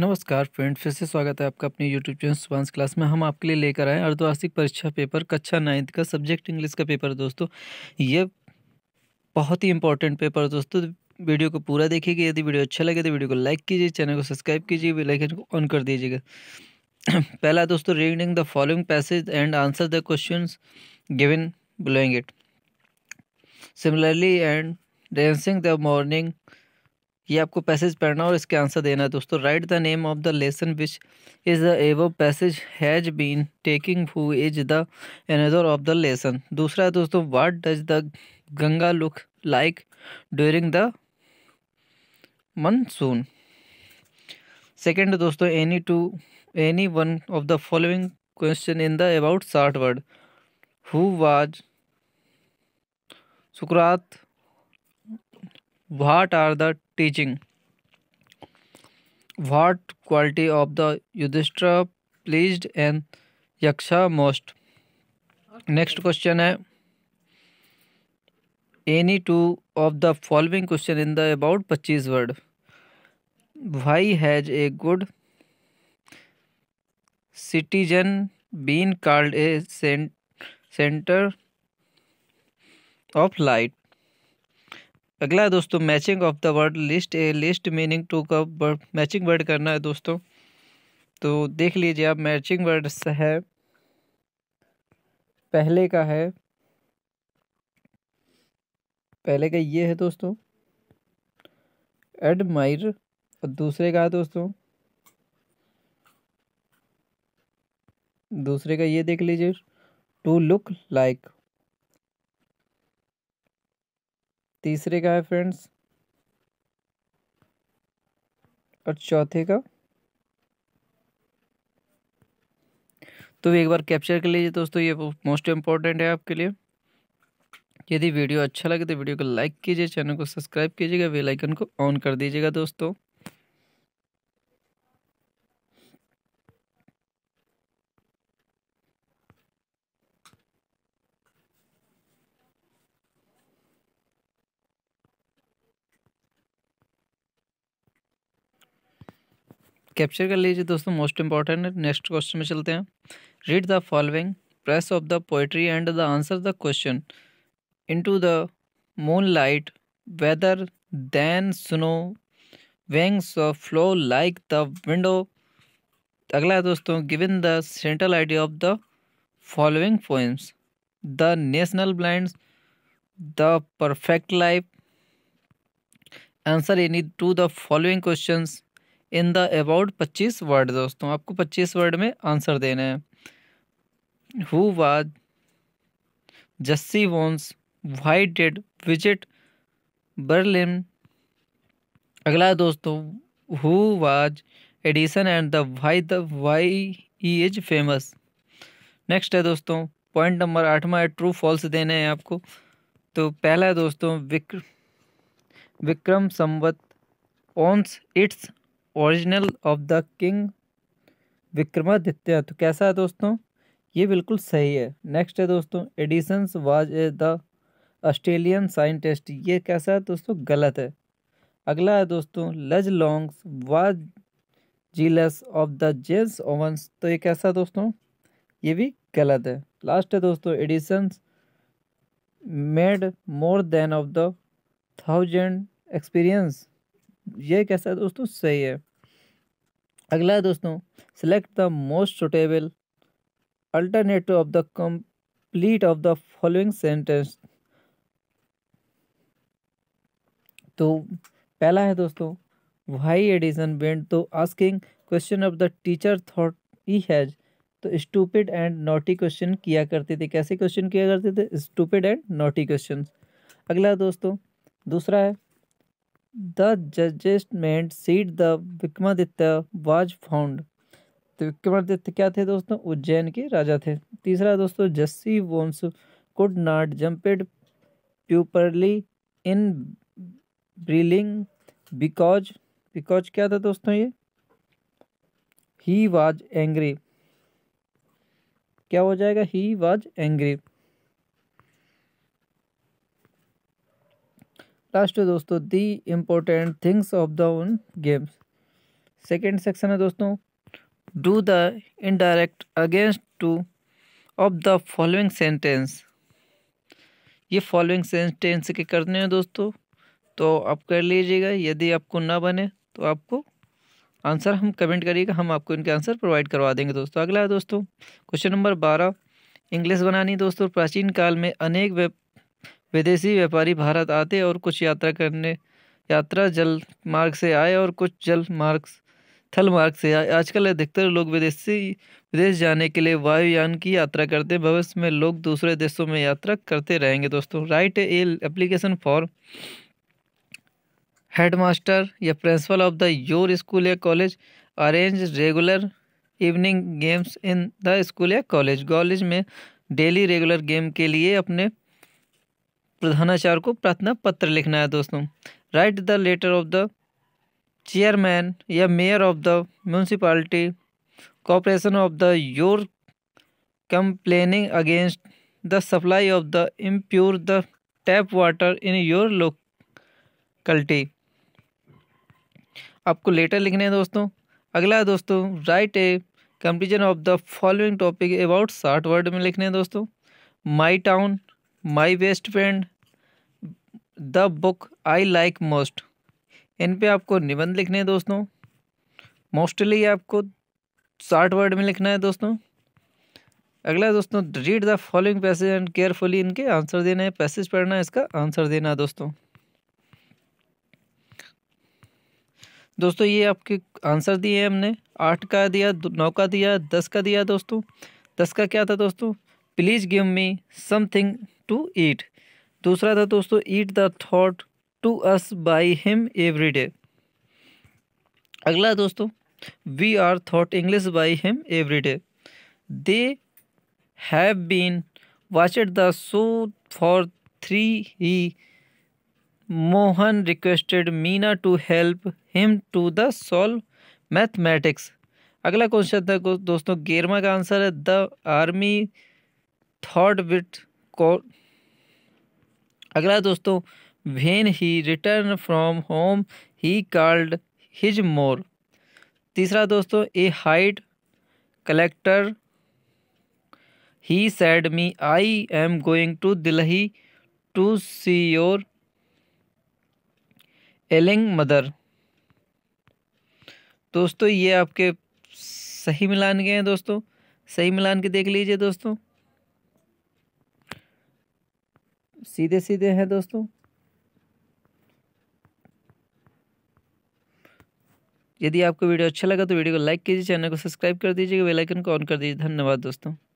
नमस्कार फ्रेंड फिर से स्वागत है आपका अपने यूट्यूब चैनल सुभाष क्लास में हम आपके लिए लेकर आए अर्धवार्षिक परीक्षा पेपर कक्षा नाइन्थ का सब्जेक्ट इंग्लिश का पेपर दोस्तों ये बहुत ही इंपॉर्टेंट पेपर दोस्तों वीडियो को पूरा देखिएगा यदि वीडियो अच्छा लगे तो वीडियो को लाइक कीजिए चैनल को सब्सक्राइब कीजिए बेलाइकन को ऑन कर दीजिएगा पहला दोस्तों reading the following passage and answer the question given below it similarly and dancing the morning ये आपको पैसेज पढ़ना और इसके आंसर देना है दोस्तों write the name of the lesson which is the above passage has been taking who is the another of the lesson दूसरा है दोस्तों what does the Ganga look like during the monsoon second दोस्तों any two any one of the following question in the about short word who was सुकरात what are the teaching what quality of the Yudhishth please and Yaksha most next question है any two of the following question in the about पच्चीस word why has a good citizen been card a centre of light अगला है दोस्तों matching of the word list a list meaning two का word matching word करना है दोस्तों तो देख लीजिए आप मैचिंग वर्ड्स है पहले का है पहले का ये है दोस्तों एडमायर और दूसरे का है दोस्तों दूसरे का ये देख लीजिए टू लुक लाइक तीसरे का है फ्रेंड्स और चौथे का तो एक बार कैप्चर कर लीजिए दोस्तों ये मोस्ट इम्पॉर्टेंट है आपके लिए यदि वीडियो अच्छा लगे तो वीडियो को लाइक कीजिए चैनल को सब्सक्राइब कीजिएगा बेल आइकन को ऑन कर दीजिएगा दोस्तों कैप्चर कर लीजिए दोस्तों मोस्ट इंपॉर्टेंट है नेक्स्ट क्वेश्चन में चलते हैं read the following press of the poetry and the answer the question in to the moon light weather than snow wings flow like the window अगला है दोस्तों given the central idea of the following poems the national blind the perfect life answer any two the following questions in the about पच्चीस word दोस्तों आपको पच्चीस word में answer देना है who was Jesse Owens why did visit Berlin अगला दोस्तों who was Edison and the why the why he is famous next है दोस्तों पॉइंट नंबर आठवा है ट्रू फॉल्स देने हैं आपको तो पहला है दोस्तों विक्र Vikram Samvat owns its original of the king Vikramaditya तो कैसा है दोस्तों ये बिल्कुल सही है नेक्स्ट है दोस्तों Edison's was the Australian scientist ये कैसा है दोस्तों गलत है अगला है दोस्तों Luz Long's was jealous of the James Owens तो ये कैसा दोस्तों ये भी गलत है लास्ट है दोस्तों Edison's made more than of the thousand experiences ये कैसा है दोस्तों सही है अगला दोस्तों select the most suitable alternative of the complete of the following sentence तो पहला है दोस्तों why Edison bend to asking question of the teacher thought he has too stupid and naughty question किया करते थे कैसे क्वेश्चन किया करते थे स्टूपिड एंड नोटी क्वेश्चन अगला दोस्तों दूसरा है the judgement seat the Vikramaditya was found तो विक्रमादित्य क्या थे दोस्तों उज्जैन के राजा थे तीसरा दोस्तों Jesse Owens could not jumped properly in Berlin because because क्या था दोस्तों ये ही वाज एंग्री क्या हो जाएगा ही वाज एंग्री लास्ट है दोस्तों the important things of the उन गेम्स सेकेंड सेक्शन है दोस्तों do the indirect against two of the following sentence ये फॉलोइंग सेंटेंस के करने हैं दोस्तों तो आप कर लीजिएगा यदि आपको ना बने तो आपको आंसर हम कमेंट करिएगा हम आपको इनके आंसर प्रोवाइड करवा देंगे दोस्तों अगला है दोस्तों क्वेश्चन नंबर बारह इंग्लिश बनानी दोस्तों प्राचीन काल में अनेक विदेशी व्यापारी भारत आते और कुछ यात्रा करने यात्रा जल मार्ग से आए और कुछ जल मार्ग थल मार्ग से आए आजकल अधिकतर लोग विदेशी विदेश जाने के लिए वायुयान की यात्रा करते हैं भविष्य में लोग दूसरे देशों में यात्रा करते रहेंगे दोस्तों write a application for headmaster या principal of the your school या college arrange regular evening games in the school या कॉलेज कॉलेज में डेली रेगुलर गेम के लिए अपने प्रधानाचार्य को प्रार्थना पत्र लिखना है दोस्तों write the letter of the chairman या mayor of the municipality corporation of the your complaining against the supply of the impure the tap water in your locality आपको लेटर लिखने हैं दोस्तों अगला दोस्तों write a composition of the following topic about short word में लिखने हैं दोस्तों my town my best friend the book I like most in पे आपको निबंध लिखने हैं दोस्तों मोस्टली आपको शार्ट वर्ड में लिखना है दोस्तों अगला दोस्तों read the following passage and carefully इनके आंसर देना है पैसेज पढ़ना है इसका आंसर देना है दोस्तों दोस्तों ये आपके आंसर दिए हैं हमने आठ का दिया नौ का दिया दस का दिया दोस्तों दस का क्या था दोस्तों please give me something to eat दूसरा था दोस्तों eat the thought to us by him every day अगला दोस्तों we are thought English by him every day they have been watched the show for three he Mohan requested Meena to help him to the solve mathematics अगला question था दोस्तों गेरमा का answer है the army third bit को अगला दोस्तों when he return from home he called his more तीसरा दोस्तों a height collector he said me I am going to Delhi to see your ailing mother दोस्तों ये आपके सही मिलान के हैं दोस्तों सही मिलान के देख लीजिए दोस्तों सीधे सीधे हैं दोस्तों यदि आपको वीडियो अच्छा लगा तो वीडियो को लाइक कीजिए चैनल को सब्सक्राइब कर दीजिएगा बेल आइकन को ऑन कर दीजिए धन्यवाद दोस्तों